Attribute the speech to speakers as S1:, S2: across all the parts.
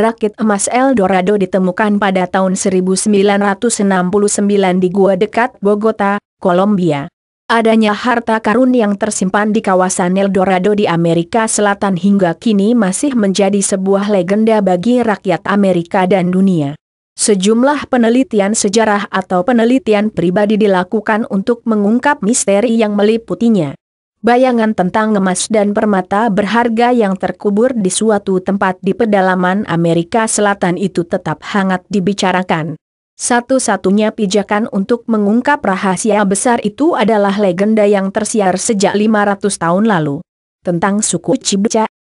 S1: Rakit emas El Dorado ditemukan pada tahun 1969 di gua dekat Bogota, Kolombia. Adanya harta karun yang tersimpan di kawasan El Dorado di Amerika Selatan hingga kini masih menjadi sebuah legenda bagi rakyat Amerika dan dunia. Sejumlah penelitian sejarah atau penelitian pribadi dilakukan untuk mengungkap misteri yang meliputinya. Bayangan tentang emas dan permata berharga yang terkubur di suatu tempat di pedalaman Amerika Selatan itu tetap hangat dibicarakan. Satu-satunya pijakan untuk mengungkap rahasia besar itu adalah legenda yang tersiar sejak 500 tahun lalu. Tentang suku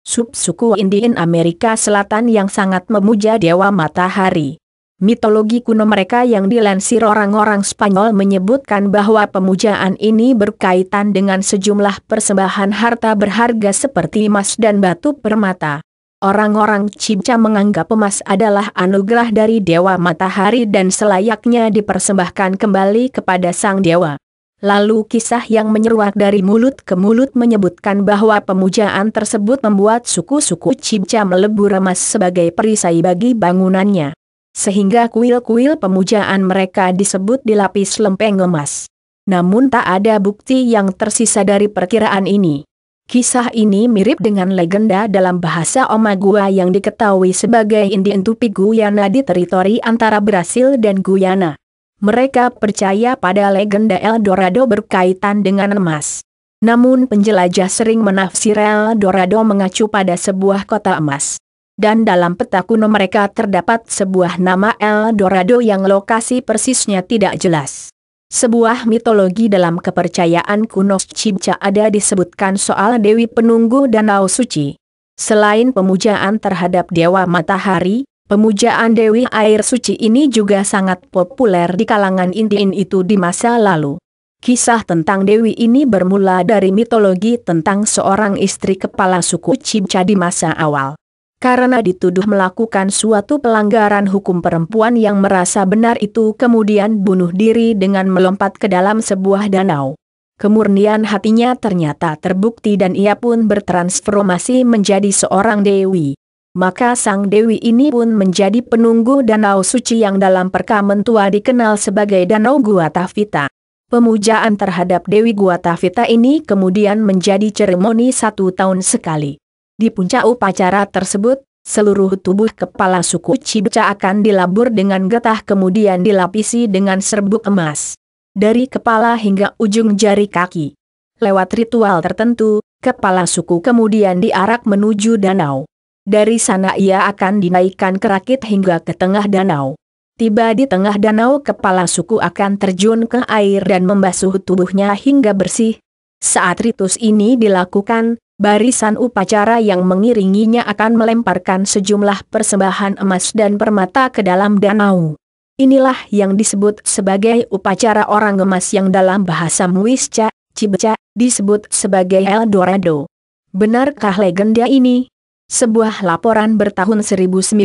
S1: sub suku Indian Amerika Selatan yang sangat memuja Dewa Matahari. Mitologi kuno mereka yang dilansir orang-orang Spanyol menyebutkan bahwa pemujaan ini berkaitan dengan sejumlah persembahan harta berharga seperti emas dan batu permata. Orang-orang Cibca menganggap emas adalah anugerah dari Dewa Matahari dan selayaknya dipersembahkan kembali kepada Sang Dewa. Lalu kisah yang menyeruak dari mulut ke mulut menyebutkan bahwa pemujaan tersebut membuat suku-suku Cibca melebur emas sebagai perisai bagi bangunannya sehingga kuil-kuil pemujaan mereka disebut dilapis lempeng emas. Namun tak ada bukti yang tersisa dari perkiraan ini. Kisah ini mirip dengan legenda dalam bahasa Omagua yang diketahui sebagai Indian Tupi Guyana di teritori antara Brasil dan Guyana. Mereka percaya pada legenda El Dorado berkaitan dengan emas. Namun penjelajah sering menafsir El Dorado mengacu pada sebuah kota emas dan dalam peta kuno mereka terdapat sebuah nama El Dorado yang lokasi persisnya tidak jelas. Sebuah mitologi dalam kepercayaan kuno Cibca ada disebutkan soal Dewi Penunggu Danau Suci. Selain pemujaan terhadap Dewa Matahari, pemujaan Dewi Air Suci ini juga sangat populer di kalangan Indian itu di masa lalu. Kisah tentang Dewi ini bermula dari mitologi tentang seorang istri kepala suku Cibca di masa awal karena dituduh melakukan suatu pelanggaran hukum perempuan yang merasa benar itu kemudian bunuh diri dengan melompat ke dalam sebuah danau. Kemurnian hatinya ternyata terbukti dan ia pun bertransformasi menjadi seorang dewi. Maka sang dewi ini pun menjadi penunggu danau suci yang dalam perkamen tua dikenal sebagai Danau Guatavita. Pemujaan terhadap Dewi Guatavita ini kemudian menjadi ceremoni satu tahun sekali. Di puncak upacara tersebut, seluruh tubuh kepala suku Ciduca akan dilabur dengan getah kemudian dilapisi dengan serbuk emas. Dari kepala hingga ujung jari kaki. Lewat ritual tertentu, kepala suku kemudian diarak menuju danau. Dari sana ia akan dinaikkan kerakit hingga ke tengah danau. Tiba di tengah danau kepala suku akan terjun ke air dan membasuh tubuhnya hingga bersih. Saat ritus ini dilakukan, Barisan upacara yang mengiringinya akan melemparkan sejumlah persembahan emas dan permata ke dalam danau. Inilah yang disebut sebagai upacara orang emas yang dalam bahasa Muisca, Cibeca, disebut sebagai El Dorado. Benarkah legenda ini? Sebuah laporan bertahun 1962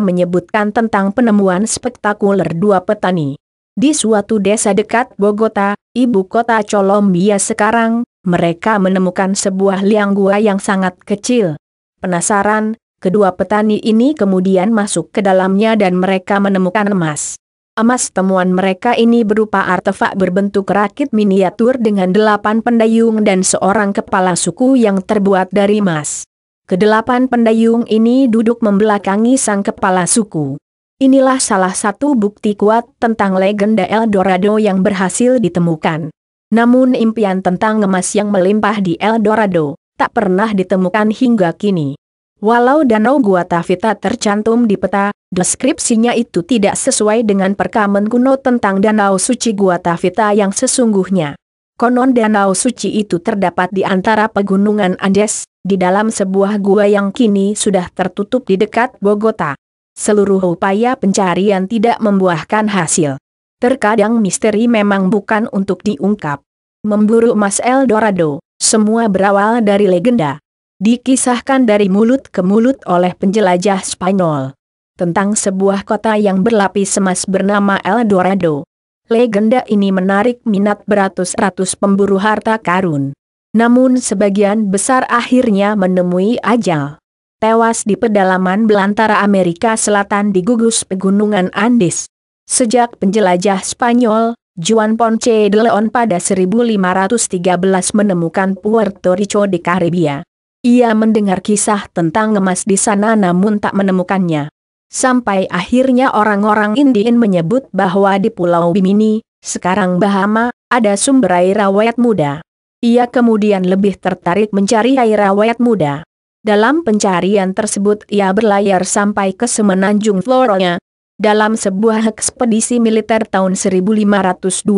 S1: menyebutkan tentang penemuan spektakuler dua petani. Di suatu desa dekat Bogota, ibu kota Colombia sekarang, mereka menemukan sebuah liang gua yang sangat kecil. Penasaran, kedua petani ini kemudian masuk ke dalamnya dan mereka menemukan emas. Emas temuan mereka ini berupa artefak berbentuk rakit miniatur dengan delapan pendayung dan seorang kepala suku yang terbuat dari emas. Kedelapan pendayung ini duduk membelakangi sang kepala suku. Inilah salah satu bukti kuat tentang legenda El Dorado yang berhasil ditemukan. Namun impian tentang emas yang melimpah di El Dorado tak pernah ditemukan hingga kini. Walau Danau Guatavita tercantum di peta, deskripsinya itu tidak sesuai dengan perkamen kuno tentang Danau Suci Guatavita yang sesungguhnya. Konon Danau Suci itu terdapat di antara pegunungan Andes, di dalam sebuah gua yang kini sudah tertutup di dekat Bogota. Seluruh upaya pencarian tidak membuahkan hasil. Terkadang misteri memang bukan untuk diungkap. Memburu Mas El Dorado, semua berawal dari legenda. Dikisahkan dari mulut ke mulut oleh penjelajah Spanyol. Tentang sebuah kota yang berlapis emas bernama El Dorado. Legenda ini menarik minat beratus-ratus pemburu harta karun. Namun sebagian besar akhirnya menemui ajal. Tewas di pedalaman belantara Amerika Selatan di gugus pegunungan Andes. Sejak penjelajah Spanyol, Juan Ponce de Leon pada 1513 menemukan Puerto Rico di Karibia. Ia mendengar kisah tentang emas di sana namun tak menemukannya. Sampai akhirnya orang-orang Indian menyebut bahwa di Pulau Bimini, sekarang Bahama, ada sumber air awet muda. Ia kemudian lebih tertarik mencari air awet muda. Dalam pencarian tersebut ia berlayar sampai ke semenanjung Floronya, dalam sebuah ekspedisi militer tahun 1521,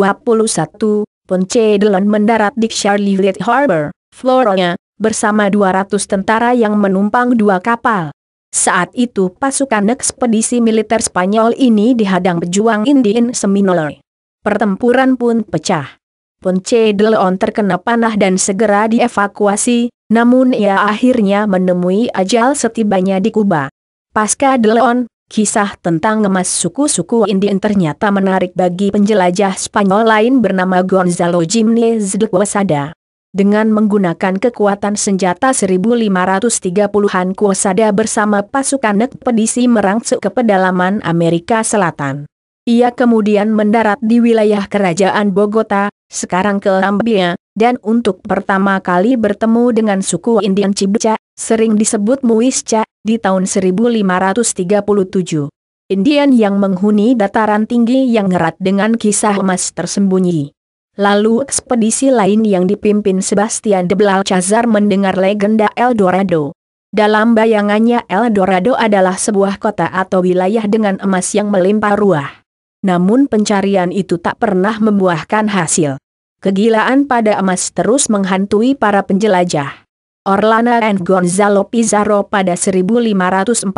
S1: Ponce Delon mendarat di Charlotte Harbor, Florida, bersama 200 tentara yang menumpang dua kapal. Saat itu pasukan ekspedisi militer Spanyol ini dihadang pejuang Indian Seminole. Pertempuran pun pecah. Ponce de Leon terkena panah dan segera dievakuasi, namun ia akhirnya menemui ajal setibanya di Kuba. Pasca de Leon, Kisah tentang emas suku-suku Indian ternyata menarik bagi penjelajah Spanyol lain bernama Gonzalo Jimenez de Quesada. Dengan menggunakan kekuatan senjata 1530-an Quesada bersama pasukan ekspedisi merangsek ke pedalaman Amerika Selatan. Ia kemudian mendarat di wilayah kerajaan Bogota, sekarang ke Colombia, dan untuk pertama kali bertemu dengan suku Indian Cibca, sering disebut Muisca, di tahun 1537. Indian yang menghuni dataran tinggi yang erat dengan kisah emas tersembunyi. Lalu ekspedisi lain yang dipimpin Sebastian de Belchazar mendengar legenda El Dorado. Dalam bayangannya El Dorado adalah sebuah kota atau wilayah dengan emas yang melimpah ruah. Namun pencarian itu tak pernah membuahkan hasil. Kegilaan pada emas terus menghantui para penjelajah. Orlana and Gonzalo Pizarro pada 1541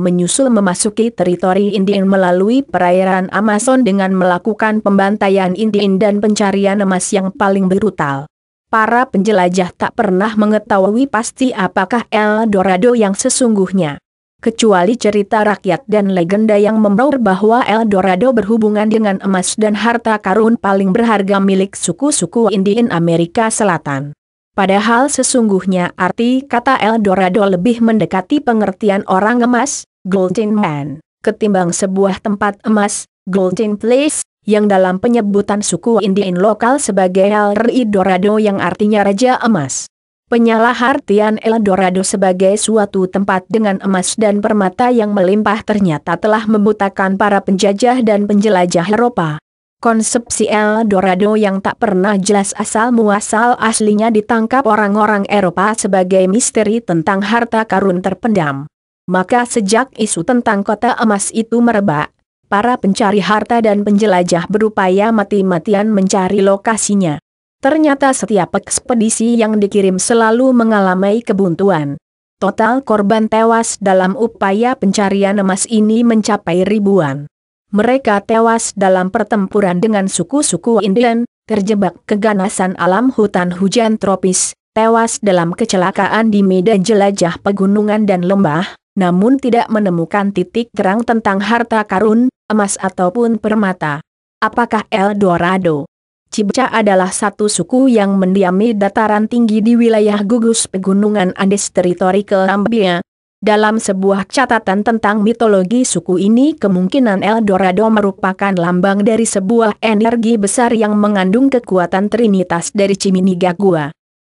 S1: menyusul memasuki teritori Indian melalui perairan Amazon dengan melakukan pembantaian Indian dan pencarian emas yang paling brutal. Para penjelajah tak pernah mengetahui pasti apakah El Dorado yang sesungguhnya. Kecuali cerita rakyat dan legenda yang membawa bahwa El Dorado berhubungan dengan emas dan harta karun paling berharga milik suku-suku Indian Amerika Selatan. Padahal sesungguhnya arti kata Eldorado lebih mendekati pengertian orang emas, Golden Man, ketimbang sebuah tempat emas, Golden Place, yang dalam penyebutan suku Indian lokal sebagai El Dorado yang artinya Raja Emas. Penyalahartian Dorado sebagai suatu tempat dengan emas dan permata yang melimpah ternyata telah membutakan para penjajah dan penjelajah Eropa. Konsepsi El Dorado yang tak pernah jelas asal-muasal aslinya ditangkap orang-orang Eropa sebagai misteri tentang harta karun terpendam. Maka sejak isu tentang kota emas itu merebak, para pencari harta dan penjelajah berupaya mati-matian mencari lokasinya. Ternyata setiap ekspedisi yang dikirim selalu mengalami kebuntuan. Total korban tewas dalam upaya pencarian emas ini mencapai ribuan. Mereka tewas dalam pertempuran dengan suku-suku Indian, terjebak keganasan alam hutan hujan tropis, tewas dalam kecelakaan di medan jelajah pegunungan dan lembah, namun tidak menemukan titik terang tentang harta karun, emas ataupun permata. Apakah El Dorado? Cibca adalah satu suku yang mendiami dataran tinggi di wilayah gugus pegunungan Andes teritori Kelambia, dalam sebuah catatan tentang mitologi suku ini kemungkinan El Dorado merupakan lambang dari sebuah energi besar yang mengandung kekuatan trinitas dari Ciminiga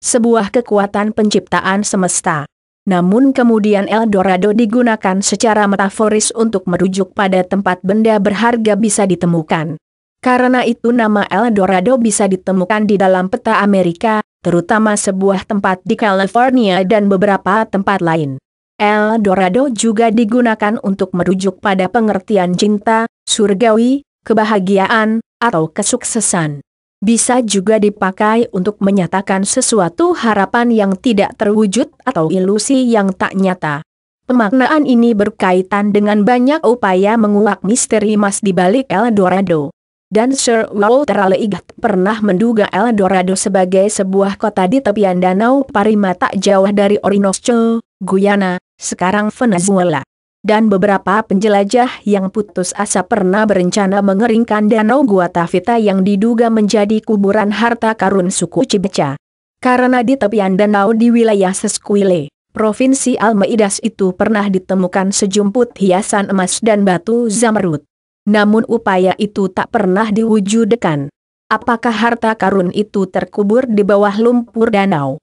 S1: Sebuah kekuatan penciptaan semesta. Namun kemudian El Dorado digunakan secara metaforis untuk merujuk pada tempat benda berharga bisa ditemukan. Karena itu nama El Dorado bisa ditemukan di dalam peta Amerika, terutama sebuah tempat di California dan beberapa tempat lain. El Dorado juga digunakan untuk merujuk pada pengertian cinta, surgawi, kebahagiaan, atau kesuksesan. Bisa juga dipakai untuk menyatakan sesuatu harapan yang tidak terwujud atau ilusi yang tak nyata. Pemaknaan ini berkaitan dengan banyak upaya menguak misteri emas di balik El Dorado. Dan Sir Walter Raleigh pernah menduga El Dorado sebagai sebuah kota di tepian danau Parima tak jauh dari Orinoco, Guyana, sekarang Venezuela. Dan beberapa penjelajah yang putus asa pernah berencana mengeringkan Danau Guatavita yang diduga menjadi kuburan harta karun suku Cibeca. Karena di tepian danau di wilayah Sesquile, Provinsi Almeidas itu pernah ditemukan sejumput hiasan emas dan batu zamrud. Namun upaya itu tak pernah diwujudkan. Apakah harta karun itu terkubur di bawah lumpur danau?